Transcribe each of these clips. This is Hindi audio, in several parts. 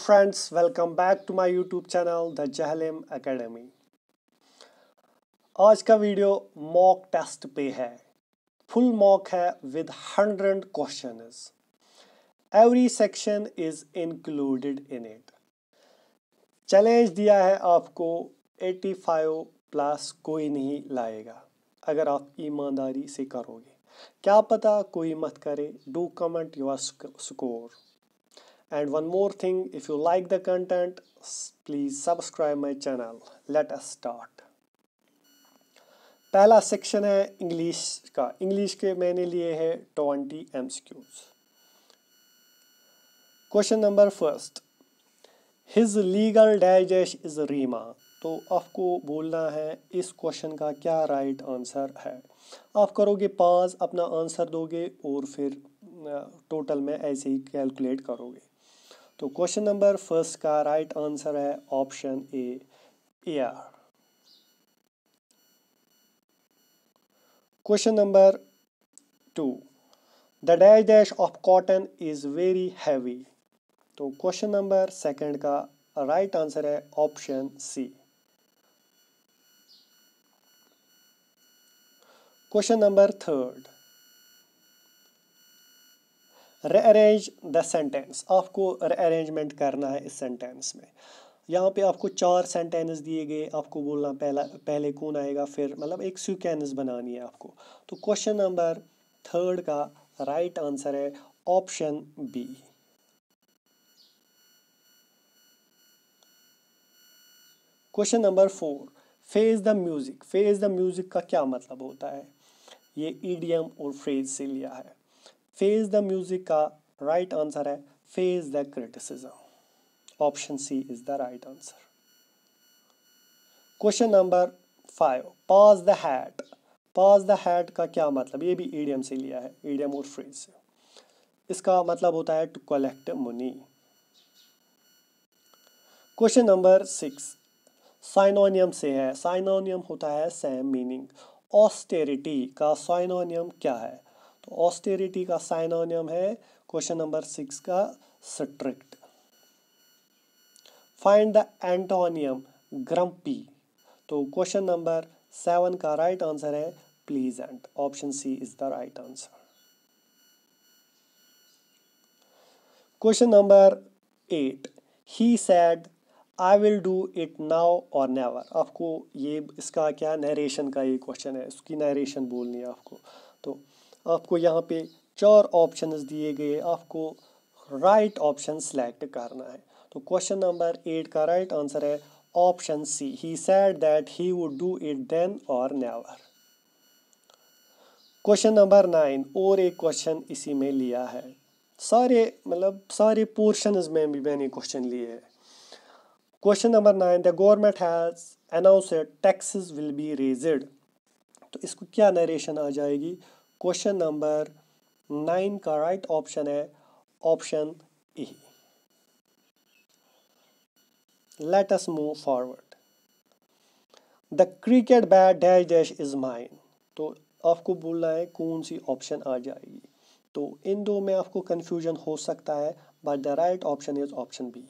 Friends welcome back to to YouTube channel the The Jahlim आज का वीडियो मॉक टेस्ट पे है फुल मॉक है with hundred question every section is included in it challenge दिया है आपको 85 प्लस कोई नहीं लाएगा अगर आप ईमानदारी से करोगे क्या पता कोई मत करे do comment your score and one more thing if you like the content please subscribe my channel let us start पहला सेक्शन है इंग्लिश का इंग्लिश के मैंने लिए है ट्वेंटी एम question number first his legal डाइजेश इज रीमा तो आपको बोलना है इस क्वेश्चन का क्या राइट आंसर है आप करोगे पाज अपना आंसर दोगे और फिर टोटल में ऐसे ही कैलकुलेट करोगे तो क्वेश्चन नंबर फर्स्ट का राइट आंसर है ऑप्शन ए एयर question number two the dash dash of cotton is very heavy तो क्वेश्चन नंबर सेकंड का राइट right आंसर है option C question number third rearrange the sentence आपको रेअरेंजमेंट करना है इस सेंटेंस में यहाँ पे आपको चार सेंटेंस दिए गए आपको बोलना पहला पहले कौन आएगा फिर मतलब एक सिक्वेंस बनानी है आपको तो क्वेश्चन नंबर थर्ड का राइट right आंसर है option B question number four face the music face the music का क्या मतलब होता है ये ईडीएम और फ्रेज से लिया है फेज द म्यूजिक का राइट आंसर है face the criticism option C is the right answer question number five pass the hat pass the hat का क्या मतलब ये भी ईडीएम से लिया है ईडीएम और फ्रेज से इसका मतलब होता है to collect money question number six synonym से है साइनोनियम होता है सेम मीनिंग ऑस्टेरिटी का साइनोनियम क्या है तो ऑस्टेरिटी का साइनोनियम है क्वेश्चन नंबर सिक्स का strict find the antonym grumpy तो क्वेश्चन नंबर सेवन का राइट right आंसर है pleasant option C is the right answer question number eight he said I will do it now और नेवर आपको ये इसका क्या नरेशन का ये क्वेश्चन है उसकी नरेशन बोलनी है आपको तो आपको यहाँ पे चार ऑप्शंस दिए गए आपको राइट ऑप्शन सेलेक्ट करना है तो क्वेश्चन नंबर एट का राइट आंसर है option C he said that he would do it then और नेवर क्वेश्चन नंबर नाइन और एक क्वेश्चन इसी में लिया है सारे मतलब सारे पोर्शंस में भी मैंने क्वेश्चन लिए है question number nine the government has announce taxes will be raised तो इसको क्या नरेशन आ जाएगी क्वेश्चन नंबर नाइन का राइट ऑप्शन है option E let us move forward the cricket bat dash dash is mine तो आपको बोलना है कौन सी ऑप्शन आ जाएगी तो इन दो में आपको कंफ्यूजन हो सकता है but the right option is option B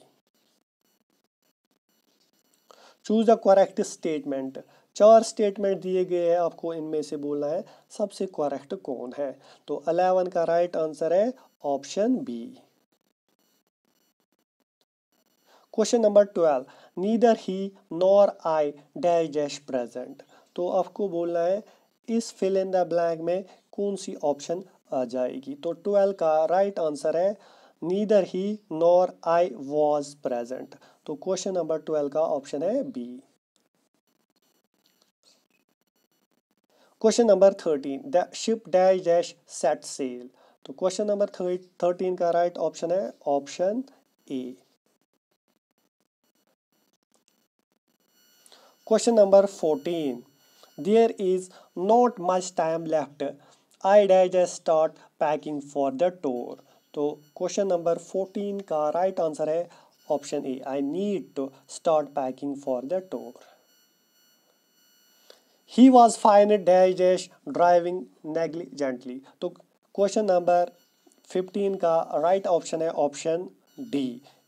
choose the correct statement चार स्टेटमेंट दिए गए हैं आपको इनमें से बोलना है सबसे करेक्ट कौन है तो अलेवन का राइट आंसर है option B question number twelve neither he nor I dash dash present तो आपको बोलना है इस फिल इन द ब्लैंक में कौन सी ऑप्शन आ जाएगी तो ट्वेल्व का राइट right आंसर है neither he nor I was present तो क्वेश्चन नंबर ट्वेल्व का ऑप्शन है B question number thirteen the ship dash dash set sail तो क्वेश्चन नंबर थर्टीन का राइट ऑप्शन है option A question number fourteen there is not much time left I dash dash start packing for the tour तो क्वेश्चन नंबर फोर्टीन का राइट right आंसर है option A I need to start packing for the tour he was fined dash dash driving negligently तो क्वेश्चन नंबर फिफ्टीन का राइट right ऑप्शन है option D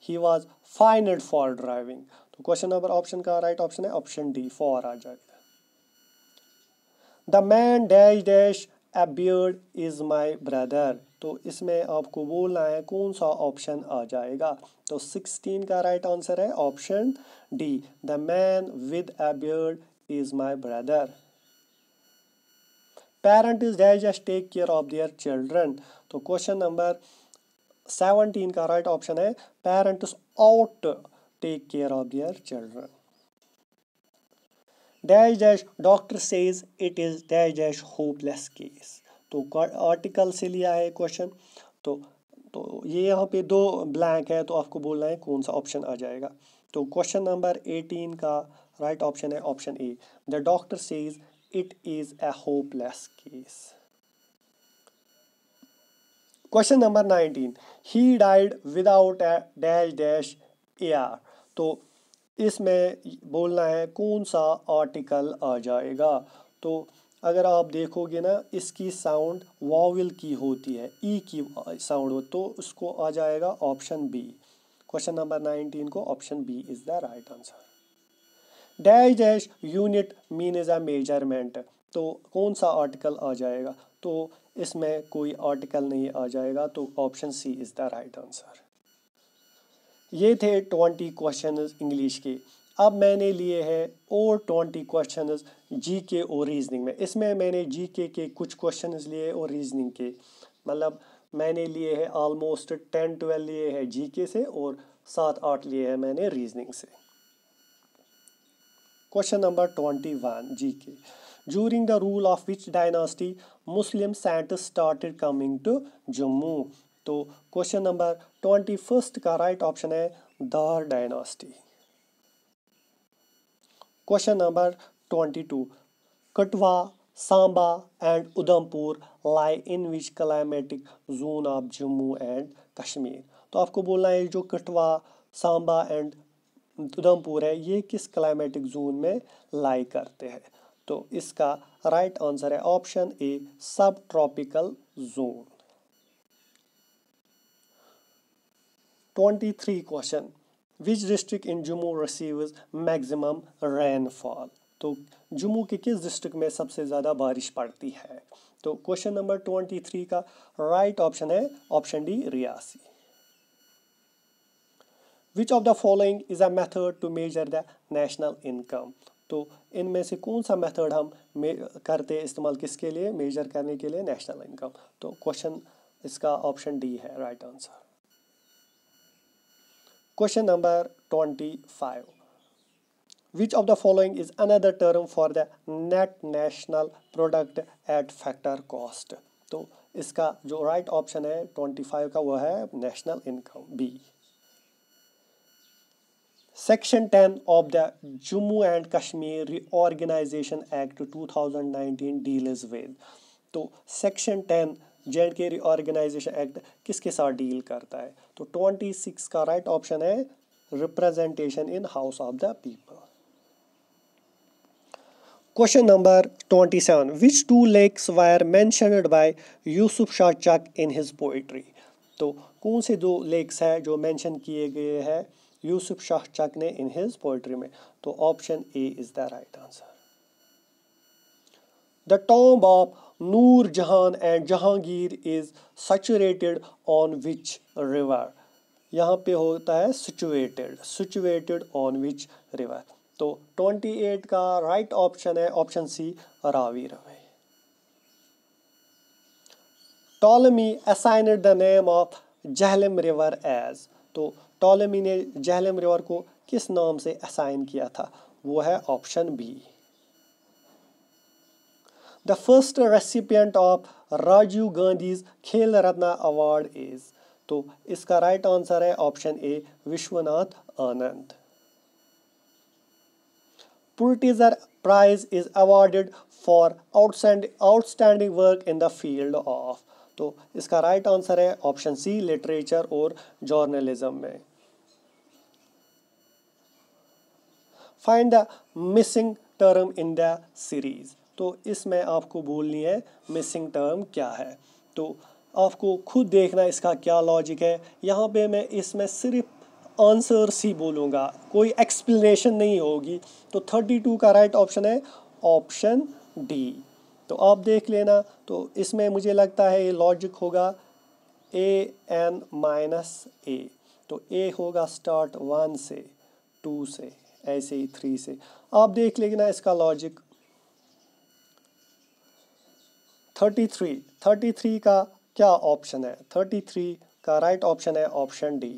he was fined for driving तो क्वेश्चन नंबर ऑप्शन का राइट right ऑप्शन है ऑप्शन डी फॉर आ जाएगा the man dash dash a beard is my brother तो इसमें आपको बोलना है कौन सा ऑप्शन आ जाएगा तो सिक्सटीन का राइट right आंसर है option D the man with a beard is my brother parent is they just take care of their children so question number 17 ka right option hai parents ought to take care of their children dash dash doctor says it is dash dash hopeless case तो article se liya hai question to तो ये यहाँ पे दो ब्लैंक है तो आपको बोलना है कौन सा ऑप्शन आ जाएगा तो क्वेश्चन नंबर 18 का राइट ऑप्शन है option A the doctor says it is a hopeless case question number nineteen he died without a dash dash heir तो इसमें बोलना है कौन सा आर्टिकल आ जाएगा तो अगर आप देखोगे ना इसकी साउंड वॉविल की होती है ई e की साउंड हो तो उसको आ जाएगा option B question number nineteen को option B is the right answer dash dash unit mean is a measurement तो कौन सा आर्टिकल आ जाएगा तो इसमें कोई आर्टिकल नहीं आ जाएगा तो option C is the right answer ये थे ट्वेंटी क्वेश्चन इंग्लिश के अब मैंने लिए हैं और ट्वेंटी क्वेश्चन जी के और रीजनिंग में इसमें मैंने जी के के कुछ क्वेश्चन लिए और रीजनिंग के मतलब मैंने लिए हैं ऑलमोस्ट टेन ट्वेल्व लिए हैं जी के से और सात आठ लिए हैं मैंने रीजनिंग से question Question number 21 GK. During the rule of which dynasty Muslim scientists started coming to Jammu तो क्वेश्चन नंबर ट्वेंटी फर्स्ट का राइट ऑप्शन है Dar dynasty question number twenty two Kathua Samba and Udhampur lie in which climatic zone of Jammu and Kashmir तो आपको बोलना है जो कटवा सांबा एंड उधमपुर है ये किस क्लाइमेटिक जोन में लाई करते हैं तो इसका राइट आंसर है option A subtropical zone twenty three question which district in Jammu receives maximum rainfall तो जम्मू के किस डिस्ट्रिक्ट में सबसे ज़्यादा बारिश पड़ती है तो क्वेश्चन नंबर ट्वेंटी थ्री का राइट ऑप्शन है option D Reasi which of the following is a method to measure the national income तो इनमें से कौन सा मेथड हम करते हैं इस्तेमाल किसके लिए मेजर करने के लिए नेशनल इनकम तो क्वेश्चन इसका ऑप्शन डी है right answer question number twenty five which of the following is another term for the net national product at factor cost तो इसका जो राइट right ऑप्शन है ट्वेंटी फाइव का वो है national income B Section 10 of the Jammu and Kashmir Reorganization Act 2019 deals with तो section 10 J and K reorganisation act किसके साथ डील करता है तो 26 का राइट right ऑप्शन है representation in house of the people Question number 27. Which two lakes were mentioned by Yusuf Shah Chak in his poetry? तो कौन से दो लेक्स हैं जो मेंशन किए गए हैं यूसुफ शाह चक ने इन हिज पोइट्री में तो option A is the right answer the tomb of Noor Jahan and Jahangir is situated on which river यहाँ पे होता है situated situated on which river तो 28 का राइट right ऑप्शन है ऑप्शन सी रावी रवे Ptolemy assigned the name of Jhelum river as तो टॉलमी ने जहलम रिवर को किस नाम से असाइन किया था वो है option B the first recipient of Rajiv Gandhi's Khel Ratna award is तो इसका राइट आंसर है option A Vishwanath Anand Pulitzer prize is awarded for outstanding outstanding work in the field of तो इसका राइट right आंसर है ऑप्शन सी लिटरेचर और जर्नलिज्म में find the missing term in the series तो इसमें आपको बोलनी है मिसिंग टर्म क्या है तो आपको खुद देखना इसका क्या लॉजिक है यहाँ पे मैं इसमें सिर्फ आंसर्स ही बोलूँगा कोई एक्सप्लेनेशन नहीं होगी तो थर्टी टू का राइट ऑप्शन है ऑप्शन डी तो आप देख लेना तो इसमें मुझे लगता है ये लॉजिक होगा ए एन माइनस ए तो ए होगा स्टार्ट वन से टू से ऐसे ही थ्री से आप देख लेंगे ना इसका logic thirty three thirty three का क्या ऑप्शन है थर्टी थ्री का राइट ऑप्शन है option D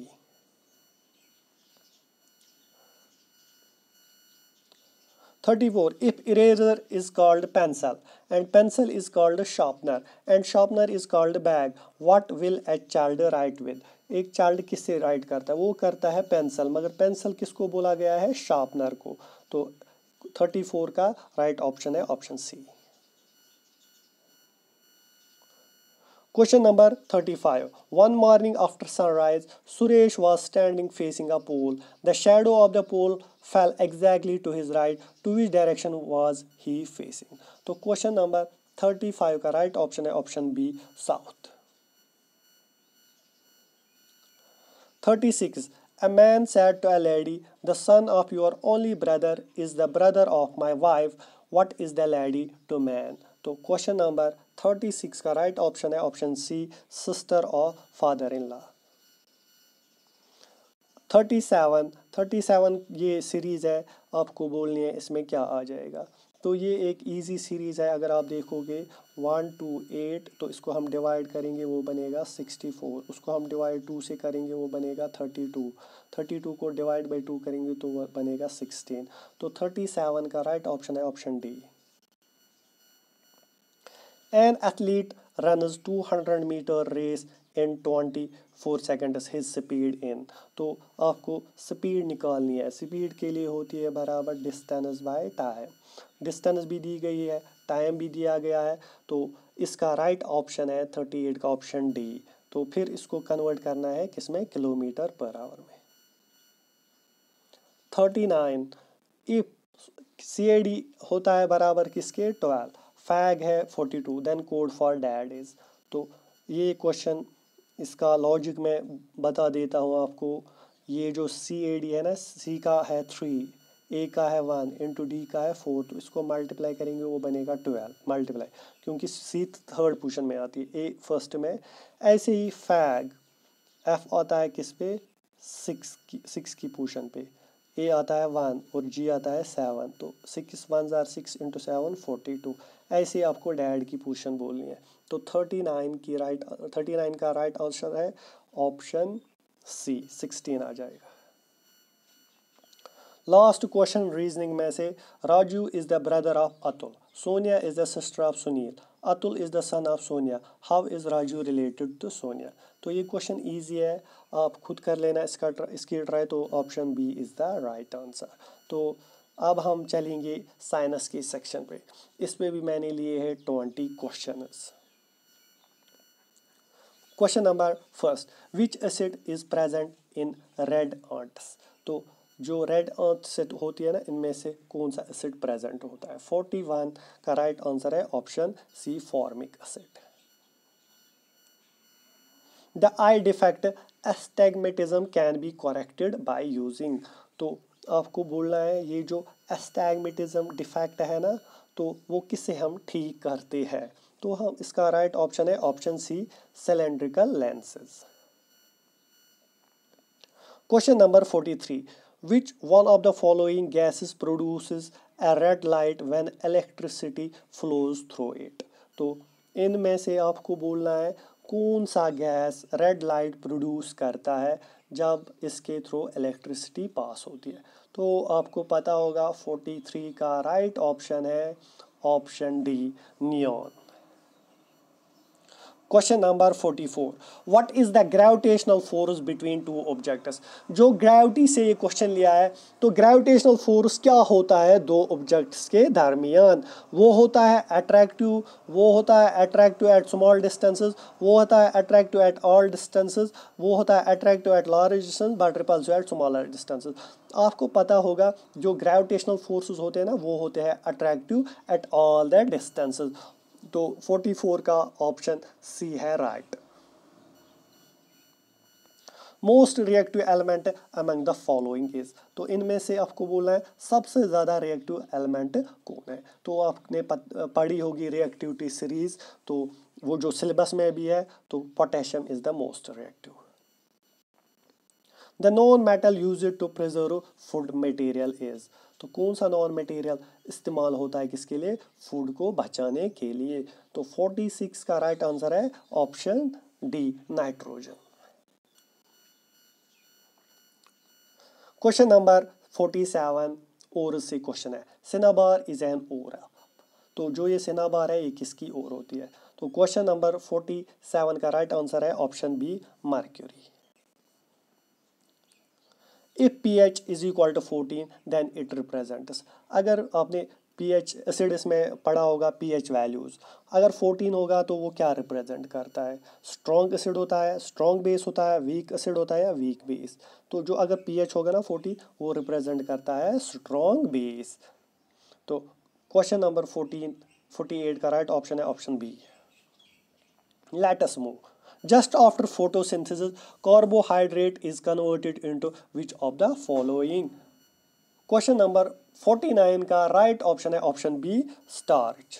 thirty four if eraser is called pencil and pencil is called sharpener and sharpener is called bag what will a child write with एक चाइल्ड किससे राइट करता है वो करता है पेंसिल मगर पेंसिल किसको बोला गया है शार्पनर को तो थर्टी फोर का राइट ऑप्शन है option C question number thirty five one morning after sunrise Suresh was standing facing a pole the shadow of the pole fell exactly to his right to which direction was he facing तो क्वेश्चन नंबर थर्टी फाइव का राइट ऑप्शन है option B south 36 A man said to a lady, The son of your only brother is the brother of my wife. What is the lady to man? तो क्वेश्चन नंबर 36 का राइट ऑप्शन है ऑप्शन सी सिस्टर और फादर इन लॉ 37 37 ये सीरीज़ है आपको बोलनी है इसमें क्या आ जाएगा तो ये एक इजी सीरीज़ है अगर आप देखोगे वन टू एट तो इसको हम डिवाइड करेंगे वो बनेगा सिक्सटी फोर उसको हम डिवाइड टू से करेंगे वो बनेगा थर्टी टू थर्टी टू को डिवाइड बाई टू करेंगे तो वह बनेगा सिक्सटीन तो थर्टी सेवन का राइट ऑप्शन है option D an athlete runs two hundred metre race in twenty four second his speed in तो आपको स्पीड निकालनी है स्पीड के लिए होती है बराबर डिस्टेंस बाय टाइम डिस्टेंस भी दी गई है टाइम भी दिया गया है तो इसका राइट right ऑप्शन है थर्टी एट का ऑप्शन डी तो फिर इसको कन्वर्ट करना है किसमें किलोमीटर पर आवर में thirty nine if C A D होता है बराबर किसके ट्वेल्व फैग है forty two then code for dad is तो ये क्वेश्चन इसका लॉजिक मैं बता देता हूँ आपको ये जो सी ए डी है ना सी का है थ्री ए का है वन इंटू डी का है फोर तो इसको मल्टीप्लाई करेंगे वो बनेगा ट्वेल्व मल्टीप्लाई क्योंकि सी थर्ड पोजिशन में आती है ए फर्स्ट में ऐसे ही फैग एफ आता है किस पे सिक्स की सिक्स की पोजिशन पे ए आता है वन और जी आता है सेवन तो सिक्स वन ज़ार six into seven forty two ऐसे आपको डैड की पोजिशन बोलनी है तो थर्टी नाइन की राइट थर्टी नाइन का राइट आंसर है ऑप्शन सी सिक्सटीन आ जाएगा लास्ट क्वेश्चन रीजनिंग में से Raju is the brother of Atul Sonia is the sister of Sunil Atul is the son of Sonia how is Raju related to Sonia तो ये क्वेश्चन ईजी है आप खुद कर लेना इसका इसकी ट्राई तो option B is the right answer तो अब हम चलेंगे साइंस के सेक्शन पे इस पे भी मैंने लिए है twenty questions question number first which acid is present in red ants तो जो रेड अर्थ से होती है ना इनमें से कौन सा एसिड प्रेजेंट होता है फोर्टी वन का राइट आंसर है option C formic acid the eye defect astigmatism can be corrected by using तो आपको बोलना है ये जो एस्टैगमेटिज्म डिफेक्ट है ना तो वो किसे हम ठीक करते हैं तो हम हाँ, इसका राइट ऑप्शन है option C cylindrical lenses number forty 43. Which one of the following gases produce a red light when electricity flows through it तो इन में से आपको बोलना है कौन सा गैस रेड लाइट प्रोड्यूस करता है जब इसके थ्रू इलेक्ट्रिसिटी पास होती है तो आपको पता होगा 43 का राइट right ऑप्शन है option D neon question number four what is the gravitational force between two objects जो ग्रेविटी से ये क्वेश्चन लिया है तो ग्रेविटेशनल फोर्स क्या होता है दो ऑब्जेक्ट्स के दरमियान वो होता है अट्रैक्टिव वो होता है अट्रैक्टिव एट स्मॉल डिस्टेंसेस वो होता है अट्रैक्टिव एट ऑल डिस्टेंसेस वो होता है attractive at large distance but repulsive at smaller distances आपको पता होगा जो ग्रेविटेशनल फोर्सेज होते हैं ना वो होते हैं attractive at all the distances तो 44 का ऑप्शन सी है right most reactive element among the following is तो इनमें से आपको बोलना है सबसे ज़्यादा रिएक्टिव एलिमेंट कौन है तो आपने पढ़ी होगी रिएक्टिविटी सीरीज तो वो जो सिलेबस में भी है तो potassium is the most reactive the non metal use to preserve food material is तो कौन सा नॉन मटेरियल इस्तेमाल होता है किसके लिए फूड को बचाने के लिए तो 46 का राइट आंसर है option D nitrogen question number 47 और से क्वेश्चन है सिनाबार इज एन ओर तो जो ये सिनाबार है ये किसकी ओर होती है तो क्वेश्चन नंबर 47 का राइट आंसर है option B mercury if P H is equal to fourteen then it represents अगर आपने पी एच एसिड इसमें पढ़ा होगा पी एच वैल्यूज़ अगर फोर्टीन होगा तो वो क्या रिप्रेजेंट करता है स्ट्रॉन्ग एसिड होता है स्ट्रॉन्ग बेस होता है वीक एसिड होता है या वीक बेस तो जो अगर पी एच होगा ना फोर्टीन वो रिप्रेजेंट करता है स्ट्रॉन्ग बेस तो question number fourteen forty eight का राइट ऑप्शन है option B let's move Just after photosynthesis, carbohydrate is converted into which of the following? Question number 49 का राइट ऑप्शन है option B starch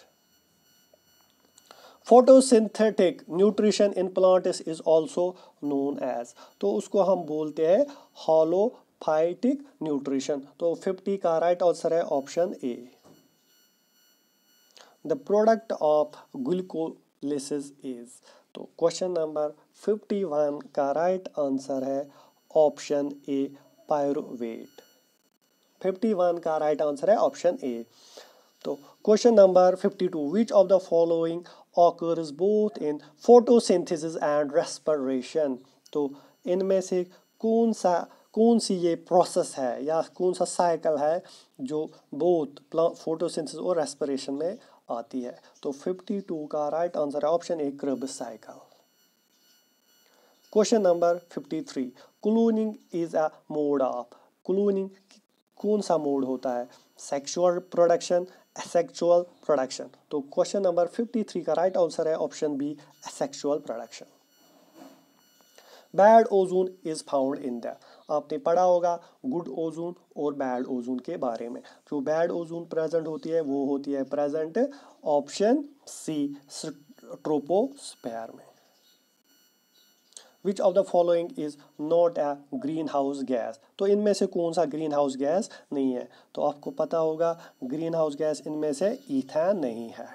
photosynthetic nutrition in plants is also known as तो उसको हम बोलते हैं हॉलो फाइटिक न्यूट्रिशन तो 50 का राइट आंसर है option A the product of glycolysis is तो क्वेश्चन नंबर फिफ्टी वन का राइट आंसर है option A pyruvate fifty one का राइट आंसर है ऑप्शन ए तो question number fifty two which of the following occurs both in photosynthesis and respiration तो इनमें से कौन सा कौन सी ये प्रोसेस है या कौन सा साइकिल है जो बोथ फोटोसिंथेसिस और रेस्पिरेशन में आती है तो 52 का राइट आंसर है option A krebs cycle question number 53 cloning is a mode of cloning कौन सा मोड होता है सेक्सुअल प्रोडक्शन एसेक्चुअल प्रोडक्शन तो क्वेश्चन नंबर 53 का राइट आंसर है option B asexual production bad ozone is found in the आपने पढ़ा होगा गुड ओजोन और बैड ओजोन के बारे में जो बैड ओजोन प्रेजेंट होती है वो होती है प्रेजेंट ऑप्शन सी ट्रोपोस्पेयर में which of the following is not a green house gas तो इनमें से कौन सा ग्रीन हाउस गैस नहीं है तो आपको पता होगा ग्रीन हाउस गैस इनमें से ईथेन नहीं है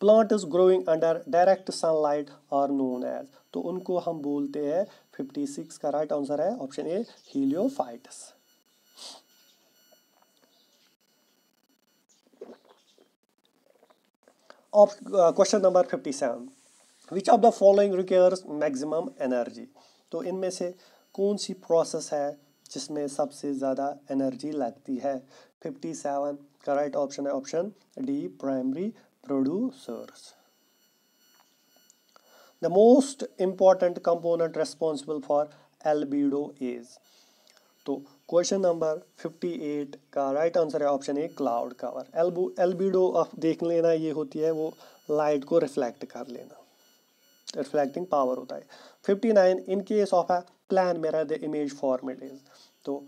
plants growing under direct sunlight are known as तो उनको हम बोलते हैं 56 का राइट आंसर है option A heliophytes question number 57 seven which of the following requires maximum energy तो इनमें से कौन सी प्रोसेस है जिसमें सबसे ज़्यादा एनर्जी लगती है 57 सेवन का राइट ऑप्शन है option D primary producers The most important component responsible for albedo is तो क्वेश्चन नंबर 58 का राइट आंसर है option A cloud cover albedo albedo of देख लेना ये होती है वो लाइट को रिफ्लेक्ट कर लेना रिफ्लेक्टिंग पावर होता है 59 इन केस ऑफ है plane mirror the image formed is तो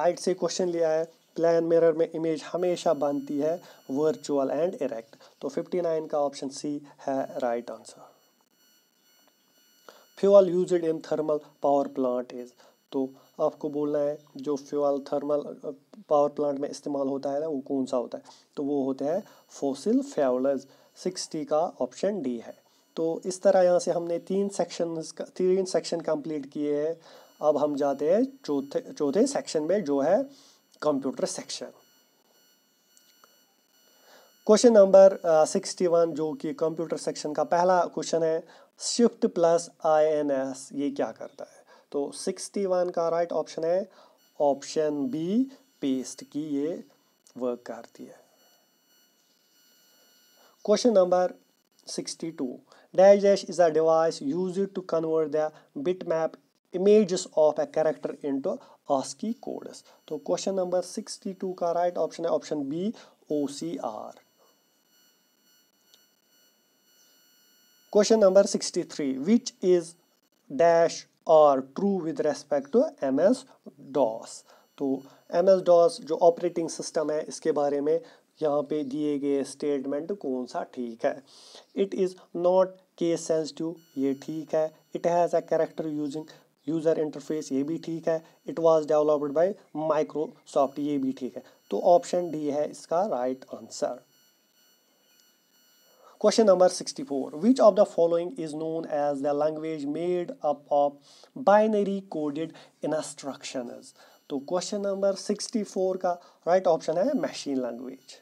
लाइट से क्वेश्चन लिया है प्लान मिरर में इमेज हमेशा बनती है वर्चुअल एंड इरेक्ट तो 59 का ऑप्शन सी है right right answer fuel use in thermal power plant is तो आपको बोलना है जो फ्यूल थर्मल पावर प्लांट में इस्तेमाल होता है ना वो कौन सा होता है तो वो होते हैं फोसिल फ्यूलर्स सिक्सटी का ऑप्शन डी है तो इस तरह यहाँ से हमने तीन सेक्शन तीन सेक्शन कंप्लीट किए हैं अब हम जाते हैं चौथे चौथे सेक्शन में जो है computer section question number sixty one जो कि कंप्यूटर सेक्शन का पहला क्वेश्चन है shift plus I N S ये क्या करता है तो सिक्सटी वन का राइट ऑप्शन है ऑप्शन बी पेस्ट की ये वर्क करती है question number sixty two 62 is a device a to convert the bit map bitmap of a a into ASCII codes तो क्वेश्चन नंबर सिक्सटी टू का राइट ऑप्शन है option B O C R question number sixty three which is dash or true with respect to M S DOS तो एम एस डॉस जो ऑपरेटिंग सिस्टम है इसके बारे में यहाँ पे दिए गए स्टेटमेंट कौन सा ठीक है it is not case sensitive ये ठीक है it has a character using user interface ये भी ठीक है it was developed by Microsoft ये भी ठीक है तो ऑप्शन डी है इसका right right answer question number sixty four which of the following is known as the language made up of binary coded instructions तो क्वेश्चन नंबर सिक्सटी फोर का राइट right ऑप्शन है machine language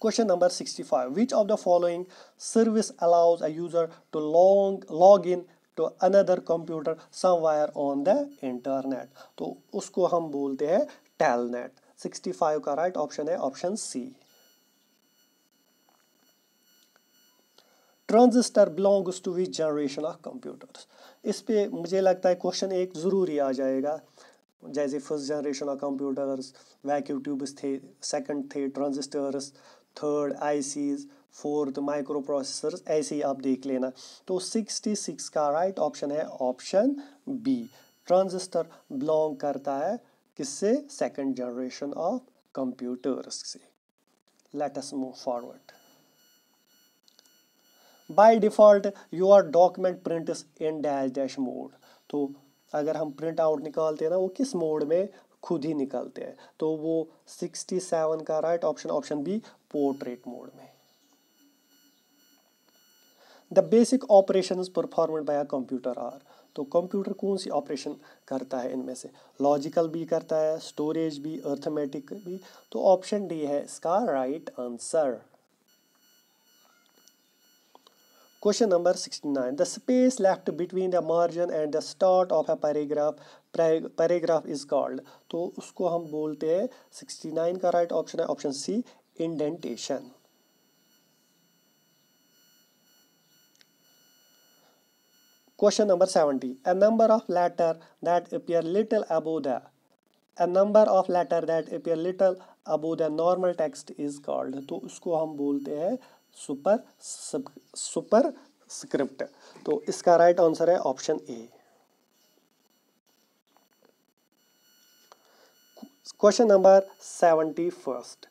question number sixty five which of the following service allows a user to long log in to another computer somewhere on the internet तो उसको हम बोलते हैं टेलनेट सिक्सटी फाइव का राइट right ऑप्शन है option C transistor belongs to which generation of computers इस पे मुझे लगता है क्वेश्चन एक ज़रूरी आ जाएगा जैसे first generation of computers vacuum tubes थे सेकंड थे transistors third ICs fourth micro processors ऐसे ही आप देख लेना तो सिक्सटी सिक्स का राइट right ऑप्शन है ऑप्शन बी ट्रांजिस्टर बिलोंग करता है किससे सेकंड जनरेशन ऑफ कंप्यूटर्स से let us move forward by default your document print in dash dash mode तो अगर हम प्रिंट आउट निकालते हैं ना वो किस मोड में खुद ही निकलते हैं तो वो सिक्सटी सेवन का right option option B portrait mode में the basic operation perform by a computer are तो कंप्यूटर कौन सी ऑपरेशन करता है इनमें से लॉजिकल भी करता है स्टोरेज भी अर्थमेटिक भी तो ऑप्शन डी है इसका right right answer Question number 69. The space left between the margin and the start of a paragraph paragraph is called. तो उसको हम बोलते हैं 69 का right option है option C indentation. Question number 70. A number of letter that appear little above the a number of letter that appear little above the normal text is called. तो उसको हम बोलते हैं सुपर सुपर स्क्रिप्ट तो इसका राइट आंसर है option A question number seventy first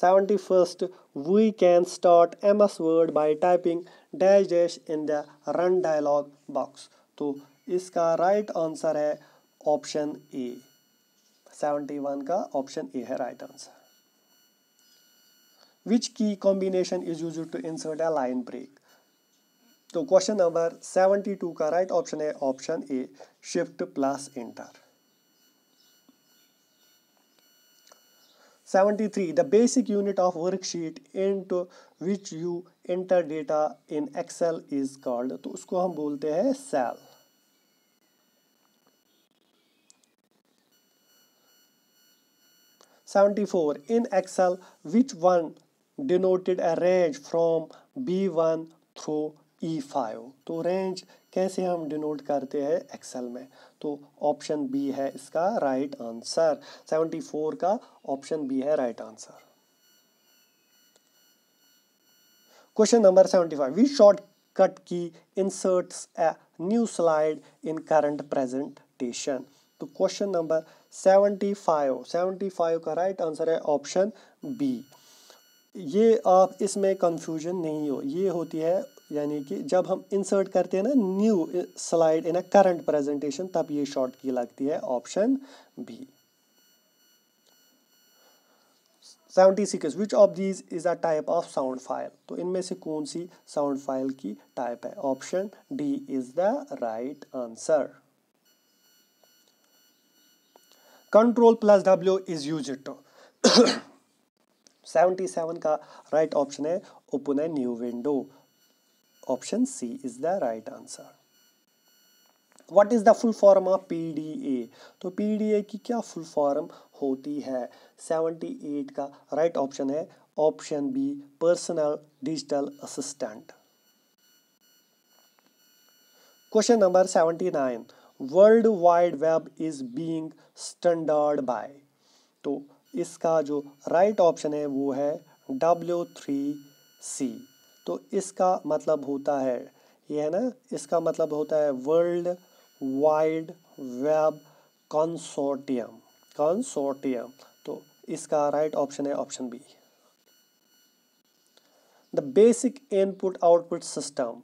seventy first we can start M S word by typing dash dash in the run dialog box तो इसका राइट आंसर है ऑप्शन ए सेवेंटी वन का ऑप्शन ए है right answer which key combination is used to insert a line break तो क्वेश्चन नंबर 72 का राइट ऑप्शन है option A shift plus enter 73 the basic unit of worksheet into which you enter data in excel is called तो उसको हम बोलते हैं cell Seventy-four. In Excel, which one denoted a range a B one through E five तो रेंज कैसे हम डिनोट करते हैं एक्सेल में तो ऑप्शन बी है इसका राइट आंसर सेवेंटी फोर का ऑप्शन बी है right answer question number seventy five we short cut key inserts a new slide in current presentation तो question number seventy five seventy five का राइट आंसर है ऑप्शन बी ये आप इसमें कंफ्यूजन नहीं हो ये होती है यानी कि जब हम इंसर्ट करते हैं ना new slide in a current presentation तब ये शॉर्ट की लगती है option B seventy six which of these is a type of sound file तो इनमें से कौन सी साउंड फाइल की टाइप है option D is the right answer control plus W is use to seventy seven का राइट right ऑप्शन है open a new window option C is the right answer what is the full form of PDA तो पीडीए की क्या फुल फॉर्म होती है सेवेंटी एट का राइट right ऑप्शन है option B personal digital assistant question number seventy nine world wide web is being standard by तो इसका जो राइट right ऑप्शन है वो है डब्ल्यू थ्री सी तो इसका मतलब होता है ये है ना इसका मतलब होता है world wide web consortium consortium तो इसका राइट right ऑप्शन है option B the basic input output system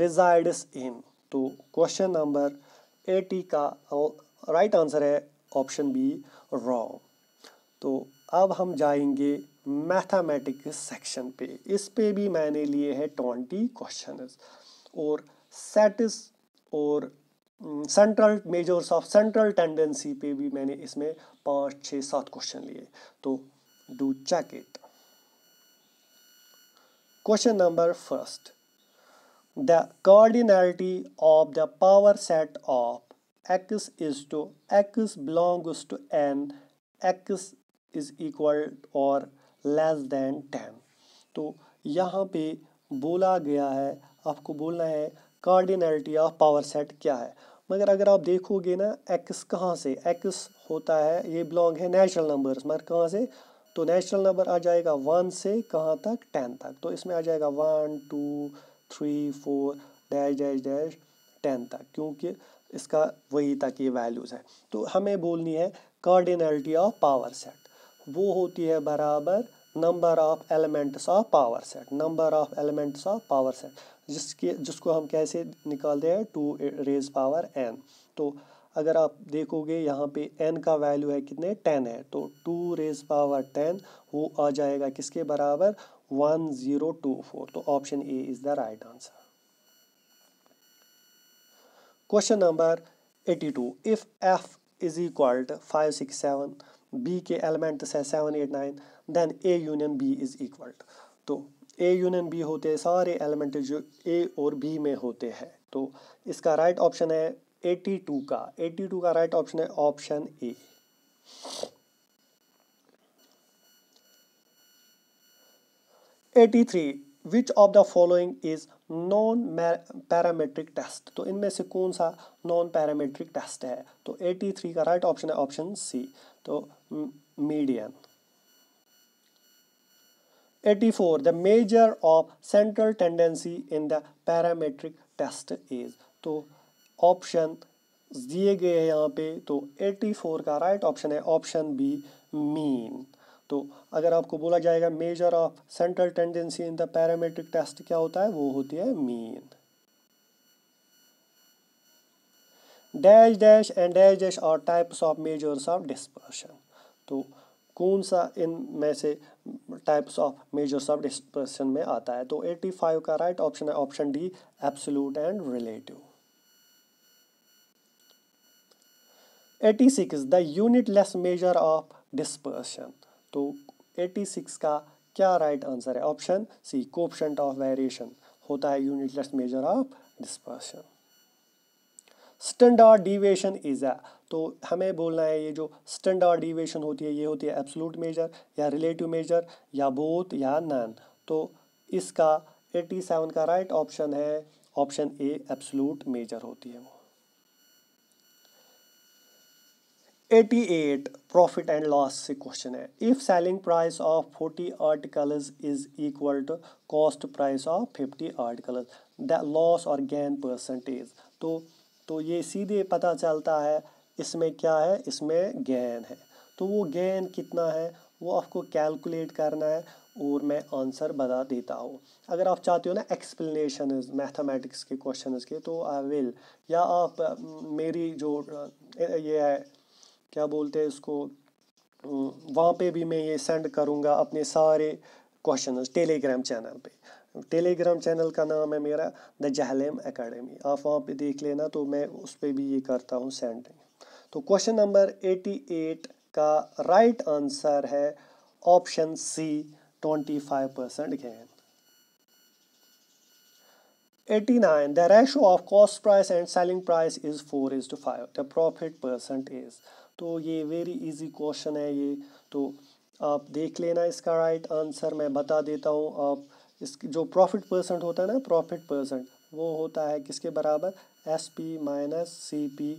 resides in तो क्वेश्चन नंबर एटी का राइट आंसर है ऑप्शन बी रॉन्ग तो अब हम जाएंगे मैथमेटिक्स सेक्शन पे इस पे भी मैंने लिए हैं ट्वेंटी क्वेश्चन और सेटिस और central measures of central tendency पे भी मैंने इसमें पाँच छः सात क्वेश्चन लिए तो do check it question number first the cardinality of the power set of X is to X belongs to N X is equal और लेस देन टेन तो यहाँ पे बोला गया है आपको बोलना है कार्डिनलिटी ऑफ पावर सेट क्या है मगर अगर आप देखोगे ना एक्स कहाँ से एक्स होता है ये बिलोंग है नेचुरल नंबर्स मगर कहाँ से तो नेचुरल नंबर आ जाएगा वन से कहाँ तक टेन तक तो इसमें आ जाएगा one two three four dash dash dash ten तक क्योंकि इसका वही तक ये वैल्यूज़ है तो हमें बोलनी है कार्डिनलिटी ऑफ पावर सेट वो होती है बराबर number of elements of power set number of elements of power set जिसके जिसको हम कैसे निकालते हैं टू रेज पावर एन तो अगर आप देखोगे यहाँ पे एन का वैल्यू है कितने टेन है तो टू रेज पावर टेन वो आ जाएगा किसके बराबर वन ज़ीरो टू फोर तो option A is the right answer question number eighty two if F is equal to five six seven b के एलिमेंट्स है seven eight nine then a union b is equal तो a यूनियन b होते हैं सारे एलिमेंट जो a और b में होते हैं तो इसका राइट right ऑप्शन है टू का टू का राइट right ऑप्शन है option A eighty three which of the following is non parametric test तो इनमें से कौन सा नॉन पैरामेट्रिक टेस्ट है तो एटी थ्री का राइट right ऑप्शन है ऑप्शन सी तो median. 84 the measure of central tendency in the parametric test is तो ऑप्शन दिए गए हैं यहाँ पे तो 84 का राइट ऑप्शन है ऑप्शन बी मीन तो अगर आपको बोला जाएगा measure of central tendency in the parametric test क्या होता है वो होती है mean dash dash and dash dash और types of measures of dispersion तो कौन सा इन में से types of measures of dispersion में आता है तो 85 का राइट ऑप्शन है option D absolute and relative 86 the less measure of dispersion तो 86 का क्या राइट right आंसर है option C coefficient of variation होता है less measure of dispersion standard deviation is a तो हमें बोलना है ये जो स्टैंडर्ड डिवेशन होती है ये होती है एब्सोलूट मेजर या रिलेटिव मेजर या बोथ या नन तो इसका 87 का राइट right ऑप्शन है ऑप्शन ए एब्सोलूट मेजर होती है वो 88 प्रॉफिट एंड लॉस से क्वेश्चन है if selling price of 40 articles is equal to cost price of 50 articles the loss और गेन परसेंटेज तो तो ये सीधे पता चलता है इसमें क्या है इसमें गैन है तो वो गैन कितना है वो आपको कैलकुलेट करना है और मैं आंसर बता देता हूँ अगर आप चाहते हो ना एक्सप्लेनेशन मैथमेटिक्स के क्वेश्चन के तो आई विल या आप मेरी जो ये है क्या बोलते हैं इसको वहाँ पे भी मैं ये सेंड करूँगा अपने सारे क्वेश्चन टेलीग्राम चैनल पे टेलीग्राम चैनल का नाम है मेरा द जहलेम एकेडमी आप वहाँ पे देख लेना तो मैं उस पर भी ये करता हूँ सेंडिंग तो क्वेश्चन नंबर 88 का राइट right आंसर है option C 25 percent gain 89 the ratio of cost price and selling price is four is to five the profit percent is तो ये वेरी इजी क्वेश्चन है ये तो आप देख लेना इसका राइट right आंसर मैं बता देता हूँ आप इस जो प्रॉफिट परसेंट होता है ना प्रॉफिट परसेंट वो होता है किसके बराबर S P minus C P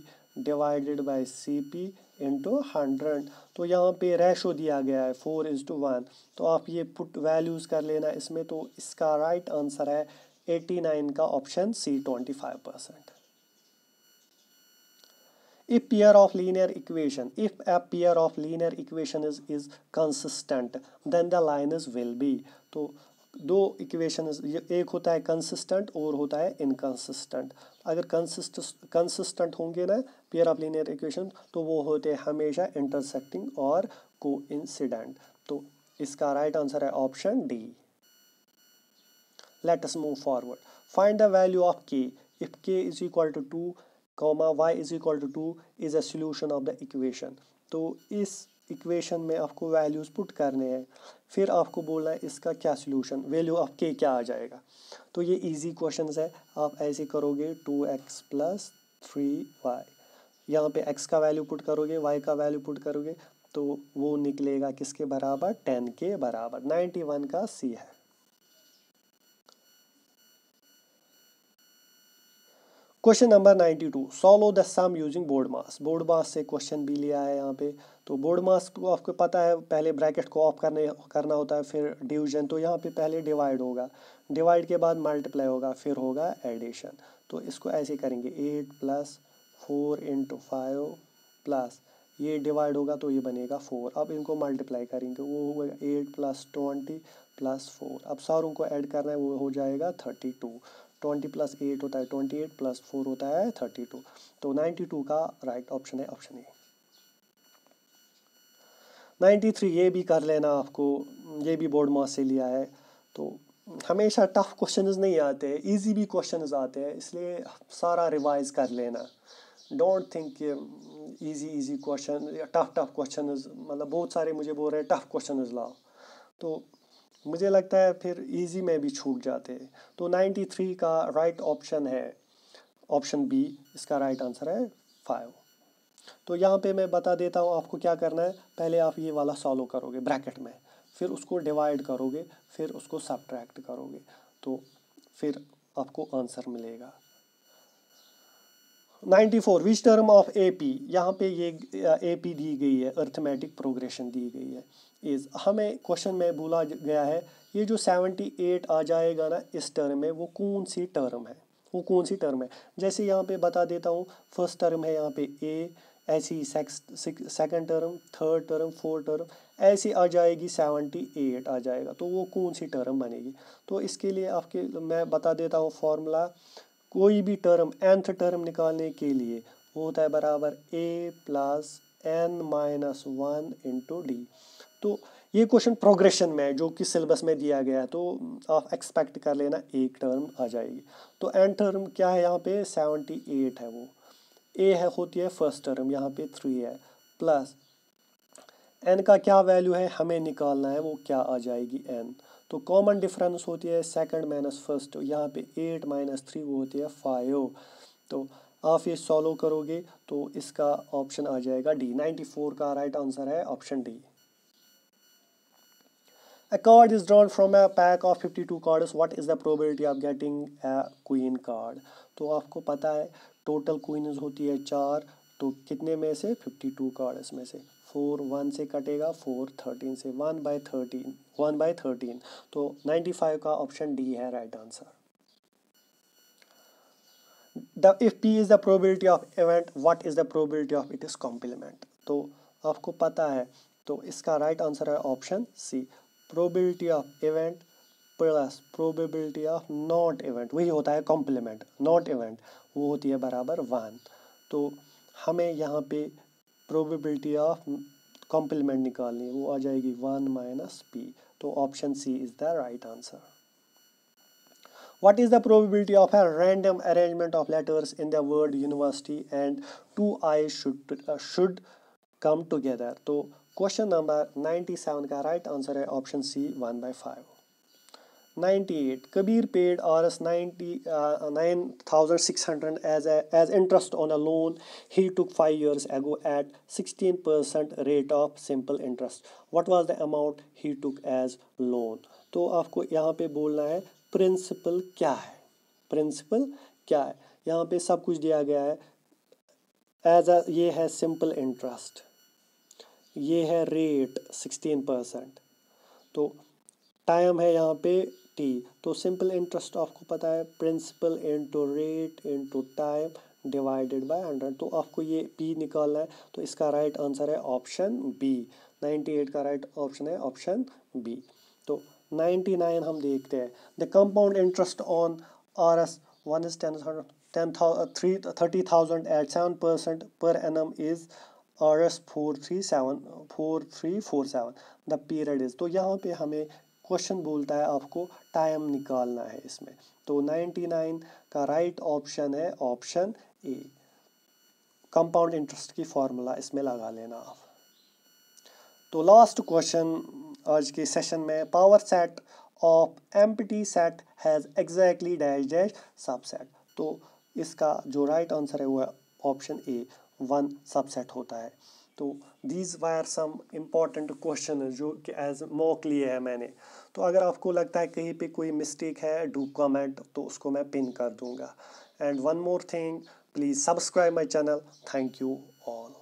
divided by C P into hundred तो यहाँ पे रेशो दिया गया है फोर इज टू वन तो आप ये पुट वैल्यूज़ कर लेना इसमें तो इसका राइट आंसर है एटी नाइन का option C twenty five percent if pair of linear equation if a pair of linear equation is is consistent then the line is will be तो दो इक्वेशन एक होता है कंसिस्टेंट और होता है इनकंसिस्टेंट अगर कंसिस्ट कंसिस्टेंट होंगे ना पेयर ऑफ लीनियर इक्वेशन तो वो होते हैं हमेशा इंटरसेक्टिंग और को तो इसका राइट right आंसर है option D let's move move find the value of K if K is equal to two comma Y is equal to two is a solution of the equation तो इस इक्वेशन में आपको वैल्यूज़ पुट करने हैं फिर आपको बोलना है इसका क्या सोल्यूशन वैल्यू ऑफ के क्या आ जाएगा तो ये इजी क्वेश्चन है आप ऐसे करोगे two X plus three Y यहाँ पर एक्स का वैल्यू पुट करोगे वाई का वैल्यू पुट करोगे तो वो निकलेगा किसके बराबर टेन के बराबर नाइन्टी वन का सी है question number 92 solve the sum using BODMAS BODMAS से क्वेश्चन भी लिया है यहाँ पे तो बोर्ड मास को आपको पता है पहले ब्रैकेट को ऑफ करने करना होता है फिर डिवीजन तो यहाँ पे पहले डिवाइड होगा डिवाइड के बाद मल्टीप्लाई होगा फिर होगा एडिशन तो इसको ऐसे करेंगे eight plus four into five plus ये डिवाइड होगा तो ये बनेगा फोर अब इनको मल्टीप्लाई करेंगे वो होगा eight plus twenty plus four अब सारों को ऐड करना है वो हो जाएगा thirty two twenty plus eight होता है ट्वेंटी एट प्लस फोर होता है थर्टी टू तो नाइन्टी टू का राइट ऑप्शन है ऑप्शन ए नाइन्टी थ्री ये भी कर लेना आपको ये भी बोर्ड मास से लिया है तो हमेशा टफ क्वेश्चंस नहीं आते ईजी इजी भी क्वेश्चंस आते हैं इसलिए सारा रिवाइज कर लेना डोंट थिंक कि इजी इजी क्वेश्चन या टफ टफ क्वेश्चंस मतलब बहुत सारे मुझे बोल रहे हैं टफ क्वेश्चंस लाओ तो मुझे लगता है फिर इजी में भी छूट जाते तो 93 का राइट ऑप्शन है ऑप्शन बी इसका राइट आंसर है फाइव तो यहाँ पे मैं बता देता हूँ आपको क्या करना है पहले आप ये वाला सॉलो करोगे ब्रैकेट में फिर उसको डिवाइड करोगे फिर उसको सब्ट्रैक्ट करोगे तो फिर आपको आंसर मिलेगा 94 four which term of A P यहाँ पे ये ए पी दी गई है अर्थमेटिक प्रोग्रेशन दी गई है इज़ हमें क्वेश्चन में बोला गया है ये जो 78 आ जाएगा ना इस टर्म में वो कौन सी टर्म है वो कौन सी टर्म है जैसे यहाँ पे बता देता हूँ फर्स्ट टर्म है यहाँ पे ए ऐसी second term third term fourth term ऐसी आ जाएगी सेवेंटी एट आ जाएगा तो वो कौन सी टर्म बनेगी तो इसके लिए आपके मैं बता देता हूँ फॉर्मूला कोई भी टर्म एंथ टर्म निकालने के लिए वो होता है बराबर A plus N minus one into D तो ये क्वेश्चन प्रोग्रेशन में है जो कि सिलेबस में दिया गया है तो आप एक्सपेक्ट कर लेना एक टर्म आ जाएगी तो एन टर्म क्या है यहाँ पे सेवेंटी एट है वो ए है होती है फर्स्ट टर्म यहाँ पे थ्री है प्लस एन का क्या वैल्यू है हमें निकालना है वो क्या आ जाएगी एन तो कॉमन डिफरेंस होती है सेकंड माइनस फर्स्ट यहाँ पे एट माइनस थ्री वो होती है फाइव तो आप ये सॉलो करोगे तो इसका ऑप्शन आ जाएगा डी नाइन्टी फोर का राइट आंसर है option D card is drawn from a pack of fifty two card what is the probability of getting a queen card तो आपको पता है टोटल क्वीन होती है चार तो कितने में से फिफ्टी टू कार्ड्स में से फोर वन से कटेगा फोर थर्टीन से one by thirteen one by thirteen तो नाइन्टी फाइव का ऑप्शन डी है right answer the if P is the probability of event what is the probability of it is complement तो आपको पता है तो इसका राइट आंसर है option C probability of event plus probability of not event वही होता है कॉम्प्लीमेंट नॉट इवेंट वो होती है बराबर वन तो हमें यहाँ पे प्रोबेबिलिटी ऑफ कॉम्प्लीमेंट निकालनी है वो आ जाएगी वन माइनस पी तो option C is the right answer what is the probability of a random arrangement of letters in the world university and two I should should come together तो क्वेश्चन नंबर नाइन्टी सेवन का राइट आंसर है option C one by five 98 kabir paid rs 90 uh, 9600 as a, as interest on a loan he took 5 years ago at 16% rate of simple interest what was the amount he took as loan तो आपको यहाँ पे बोलना है प्रिंसिपल क्या है प्रिंसिपल क्या है यहाँ पे सब कुछ दिया गया है एज अ ये है सिंपल इंटरेस्ट ये है रेट सिक्सटीन परसेंट तो टाइम है यहाँ पे टी तो सिंपल इंटरेस्ट आपको पता है principal to rate to time divided by hundred तो आपको ये पी निकालना है तो इसका राइट right आंसर है ऑप्शन बी नाइन्टी एट का राइट right ऑप्शन है ऑप्शन बी तो नाइन्टी नाइन हम देखते हैं the compound interest on R S one is ten ten three thirty thousand eight seven percent per annum is R S four three seven four three four seven the period is तो यहाँ पे हमें क्वेश्चन बोलता है आपको टाइम निकालना है इसमें तो 99 का राइट ऑप्शन है ऑप्शन ए कंपाउंड इंटरेस्ट की फार्मूला इसमें लगा लेना आप तो लास्ट क्वेश्चन आज के सेशन में power set of M set has exactly dash dash subset तो इसका जो राइट right आंसर है वो है ऑप्शन ए वन सबसेट होता है तो these are some important question जो कि एज मॉक लिए हैं मैंने तो अगर आपको लगता है कहीं पे कोई मिस्टेक है डू कमेंट तो उसको मैं पिन कर दूंगा and one more thing please subscribe my channel thank you all